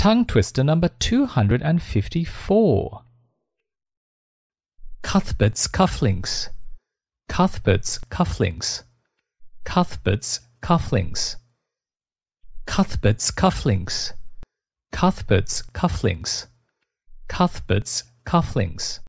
Tongue twister number 254. Cuthbert's cufflinks. Cuthbert's cufflinks. Cuthbert's cufflinks. Cuthbert's cufflinks. Cuthbert's cufflinks. Cuthbert's cufflinks.